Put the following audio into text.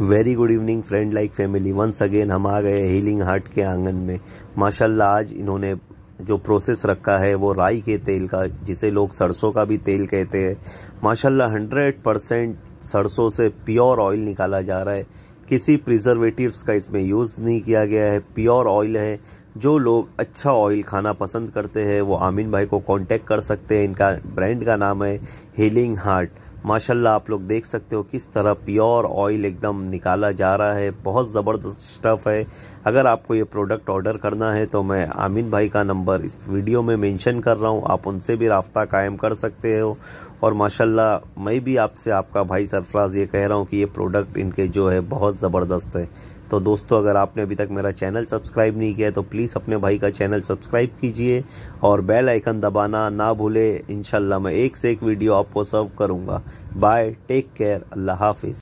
Very good evening friend like family once again हम आ गए हीलिंग हार्ट के आंगन में माशाल्लाह आज इन्होंने जो प्रोसेस रखा है वो राई के तेल का जिसे लोग सरसों का भी तेल कहते हैं माशाल्लाह हंड्रेड परसेंट सरसों से प्योर ऑयल निकाला जा रहा है किसी प्रिजर्वेटिव्स का इसमें यूज़ नहीं किया गया है प्योर ऑयल है जो लोग अच्छा ऑयल खाना पसंद करते हैं वो आमिन भाई को कॉन्टेक्ट कर सकते हैं इनका ब्रांड का नाम है हीलिंग हार्ट माशाल्लाह आप लोग देख सकते हो किस तरह प्योर ऑयल एकदम निकाला जा रहा है बहुत ज़बरदस्त स्टफ़ है अगर आपको ये प्रोडक्ट ऑर्डर करना है तो मैं आमिन भाई का नंबर इस वीडियो में मेंशन कर रहा हूँ आप उनसे भी रास्ता कायम कर सकते हो और माशाल्लाह मैं भी आपसे आपका भाई सरफराज ये कह रहा हूँ कि ये प्रोडक्ट इनके जो है बहुत ज़बरदस्त है तो दोस्तों अगर आपने अभी तक मेरा चैनल सब्सक्राइब नहीं किया है तो प्लीज़ अपने भाई का चैनल सब्सक्राइब कीजिए और बेल आइकन दबाना ना भूले इनशाला मैं एक से एक वीडियो आपको सर्व करूँगा Bye. Take care. Allah Hafiz.